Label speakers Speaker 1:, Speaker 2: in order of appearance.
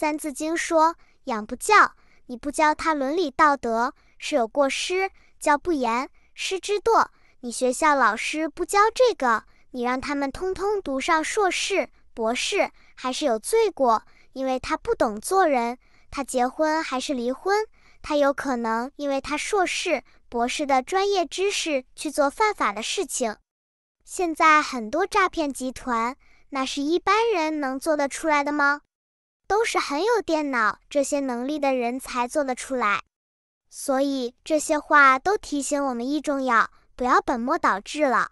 Speaker 1: 三字经说：“养不教，你不教他伦理道德是有过失；教不严，师之惰。你学校老师不教这个，你让他们通通读上硕士、博士，还是有罪过，因为他不懂做人。他结婚还是离婚？他有可能因为他硕士、博士的专业知识去做犯法的事情。现在很多诈骗集团，那是一般人能做得出来的吗？”都是很有电脑这些能力的人才做得出来，所以这些话都提醒我们一重要，不要本末倒置了。